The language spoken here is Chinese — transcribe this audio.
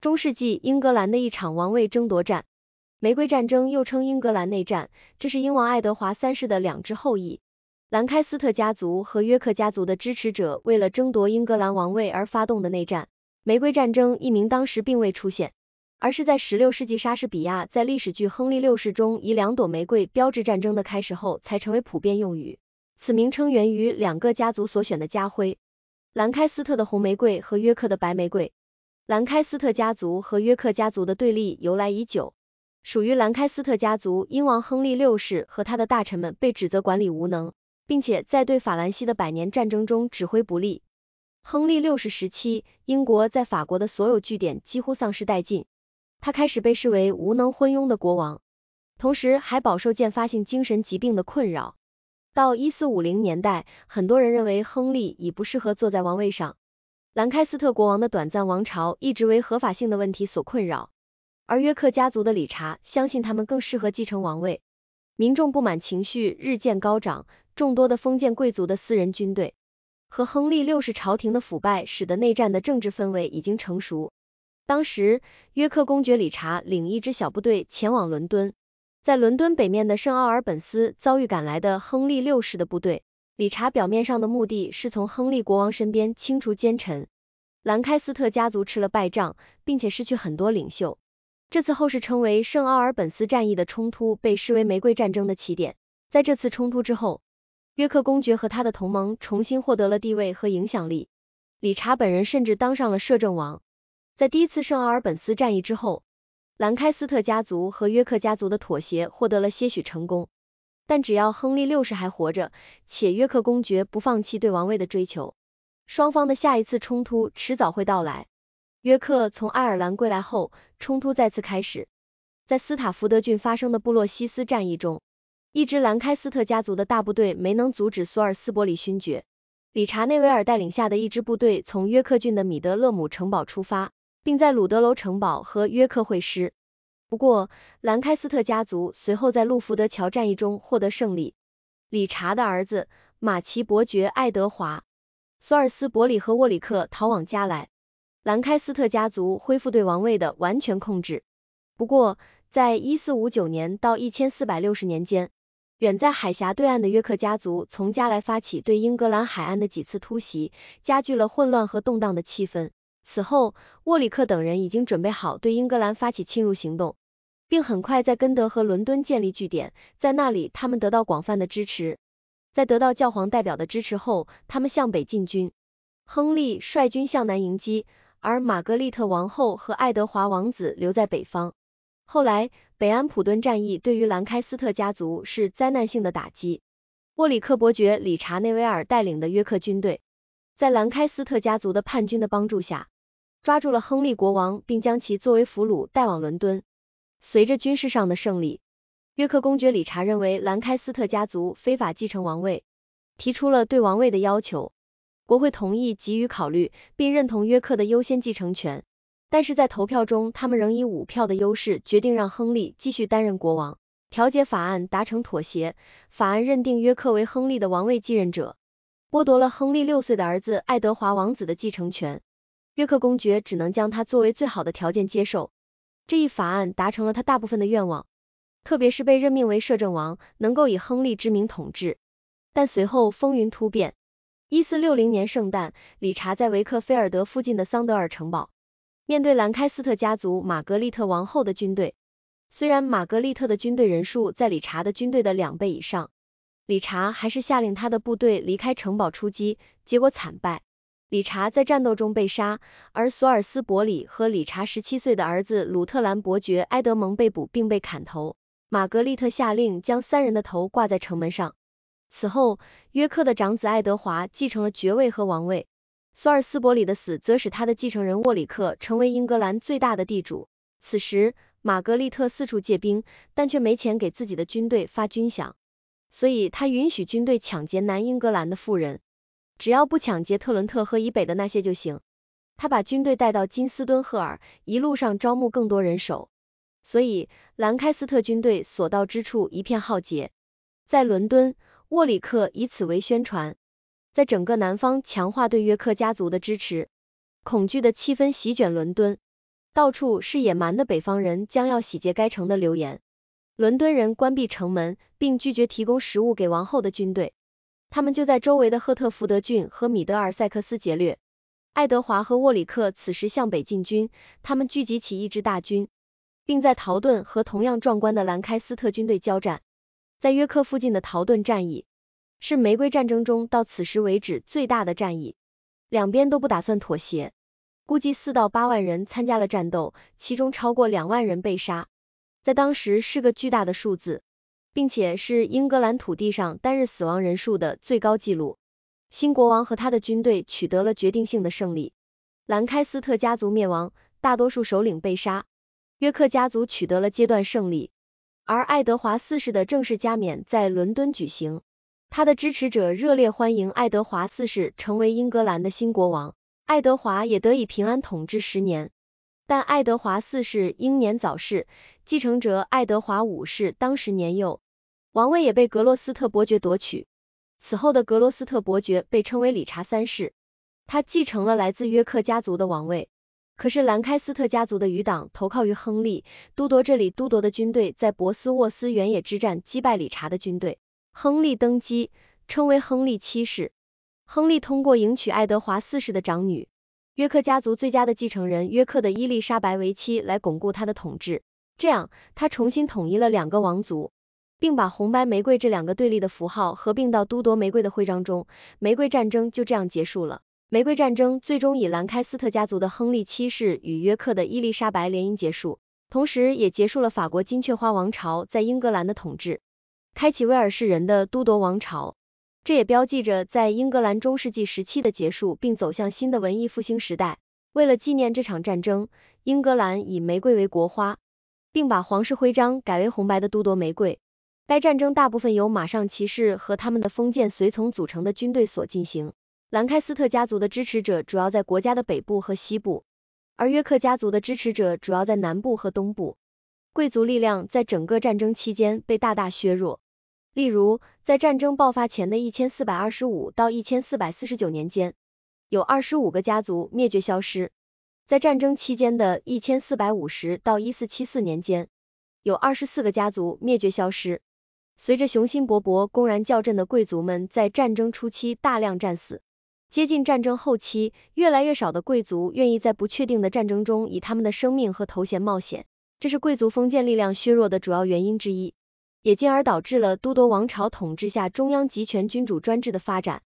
中世纪英格兰的一场王位争夺战，玫瑰战争又称英格兰内战，这是英王爱德华三世的两支后裔，兰开斯特家族和约克家族的支持者为了争夺英格兰王位而发动的内战。玫瑰战争一名当时并未出现，而是在16世纪莎士比亚在历史剧《亨利六世》中以两朵玫瑰标志战争的开始后才成为普遍用语。此名称源于两个家族所选的家徽，兰开斯特的红玫瑰和约克的白玫瑰。兰开斯特家族和约克家族的对立由来已久。属于兰开斯特家族，英王亨利六世和他的大臣们被指责管理无能，并且在对法兰西的百年战争中指挥不力。亨利六世时期，英国在法国的所有据点几乎丧失殆尽，他开始被视为无能昏庸的国王，同时还饱受渐发性精神疾病的困扰。到一四五零年代，很多人认为亨利已不适合坐在王位上。兰开斯特国王的短暂王朝一直为合法性的问题所困扰，而约克家族的理查相信他们更适合继承王位。民众不满情绪日渐高涨，众多的封建贵族的私人军队和亨利六世朝廷的腐败，使得内战的政治氛围已经成熟。当时，约克公爵理查领一支小部队前往伦敦，在伦敦北面的圣奥尔本斯遭遇赶来的亨利六世的部队。理查表面上的目的是从亨利国王身边清除奸臣，兰开斯特家族吃了败仗，并且失去很多领袖。这次后世称为圣奥尔本斯战役的冲突被视为玫瑰战争的起点。在这次冲突之后，约克公爵和他的同盟重新获得了地位和影响力。理查本人甚至当上了摄政王。在第一次圣奥尔本斯战役之后，兰开斯特家族和约克家族的妥协获得了些许成功。但只要亨利六世还活着，且约克公爵不放弃对王位的追求，双方的下一次冲突迟早会到来。约克从爱尔兰归来后，冲突再次开始。在斯塔福德郡发生的布洛西斯战役中，一支兰开斯特家族的大部队没能阻止索尔斯伯里勋爵理查内维尔带领下的一支部队从约克郡的米德勒姆城堡出发，并在鲁德楼城堡和约克会师。不过，兰开斯特家族随后在路福德桥战役中获得胜利。理查的儿子马奇伯爵爱德华、索尔斯伯里和沃里克逃往加莱，兰开斯特家族恢复对王位的完全控制。不过，在1459年到1460年间，远在海峡对岸的约克家族从加莱发起对英格兰海岸的几次突袭，加剧了混乱和动荡的气氛。此后，沃里克等人已经准备好对英格兰发起侵入行动。并很快在根德和伦敦建立据点，在那里他们得到广泛的支持。在得到教皇代表的支持后，他们向北进军。亨利率军向南迎击，而玛格丽特王后和爱德华王子留在北方。后来，北安普敦战役对于兰开斯特家族是灾难性的打击。沃里克伯爵理查内维尔带领的约克军队，在兰开斯特家族的叛军的帮助下，抓住了亨利国王，并将其作为俘虏带往伦敦。随着军事上的胜利，约克公爵理查认为兰开斯特家族非法继承王位，提出了对王位的要求。国会同意给予考虑，并认同约克的优先继承权。但是在投票中，他们仍以五票的优势决定让亨利继续担任国王。调解法案达成妥协，法案认定约克为亨利的王位继任者，剥夺了亨利六岁的儿子爱德华王子的继承权。约克公爵只能将他作为最好的条件接受。这一法案达成了他大部分的愿望，特别是被任命为摄政王，能够以亨利之名统治。但随后风云突变，一四六零年圣诞，理查在维克菲尔德附近的桑德尔城堡，面对兰开斯特家族玛格丽特王后的军队，虽然玛格丽特的军队人数在理查的军队的两倍以上，理查还是下令他的部队离开城堡出击，结果惨败。理查在战斗中被杀，而索尔斯伯里和理查十七岁的儿子鲁特兰伯爵埃德蒙被捕并被砍头。玛格丽特下令将三人的头挂在城门上。此后，约克的长子爱德华继承了爵位和王位。索尔斯伯里的死则使他的继承人沃里克成为英格兰最大的地主。此时，玛格丽特四处借兵，但却没钱给自己的军队发军饷，所以他允许军队抢劫南英格兰的富人。只要不抢劫特伦特和以北的那些就行。他把军队带到金斯敦赫尔，一路上招募更多人手，所以兰开斯特军队所到之处一片浩劫。在伦敦，沃里克以此为宣传，在整个南方强化对约克家族的支持。恐惧的气氛席卷伦敦，到处是野蛮的北方人将要洗劫该城的流言。伦敦人关闭城门，并拒绝提供食物给王后的军队。他们就在周围的赫特福德郡和米德尔塞克斯劫掠。爱德华和沃里克此时向北进军，他们聚集起一支大军，并在陶顿和同样壮观的兰开斯特军队交战。在约克附近的陶顿战役，是玫瑰战争中到此时为止最大的战役，两边都不打算妥协。估计四到八万人参加了战斗，其中超过两万人被杀，在当时是个巨大的数字。并且是英格兰土地上单日死亡人数的最高纪录。新国王和他的军队取得了决定性的胜利，兰开斯特家族灭亡，大多数首领被杀，约克家族取得了阶段胜利。而爱德华四世的正式加冕在伦敦举行，他的支持者热烈欢迎爱德华四世成为英格兰的新国王。爱德华也得以平安统治十年，但爱德华四世英年早逝。继承者爱德华五世当时年幼，王位也被格洛斯特伯爵夺取。此后的格洛斯特伯爵被称为理查三世，他继承了来自约克家族的王位。可是兰开斯特家族的余党投靠于亨利都铎，这里都铎的军队在博斯沃斯原野之战击败理查的军队，亨利登基，称为亨利七世。亨利通过迎娶爱德华四世的长女，约克家族最佳的继承人约克的伊丽莎白为妻，来巩固他的统治。这样，他重新统一了两个王族，并把红白玫瑰这两个对立的符号合并到都铎玫瑰的徽章中，玫瑰战争就这样结束了。玫瑰战争最终以兰开斯特家族的亨利七世与约克的伊丽莎白联姻结束，同时也结束了法国金雀花王朝在英格兰的统治，开启威尔士人的都铎王朝。这也标记着在英格兰中世纪时期的结束，并走向新的文艺复兴时代。为了纪念这场战争，英格兰以玫瑰为国花。并把皇室徽章改为红白的都铎玫瑰。该战争大部分由马上骑士和他们的封建随从组成的军队所进行。兰开斯特家族的支持者主要在国家的北部和西部，而约克家族的支持者主要在南部和东部。贵族力量在整个战争期间被大大削弱。例如，在战争爆发前的1425到1449年间，有25个家族灭绝消失。在战争期间的一千四百五十到一四七四年间，有二十四个家族灭绝消失。随着雄心勃勃、公然叫阵的贵族们在战争初期大量战死，接近战争后期，越来越少的贵族愿意在不确定的战争中以他们的生命和头衔冒险。这是贵族封建力量削弱的主要原因之一，也进而导致了都铎王朝统治下中央集权君主专制的发展。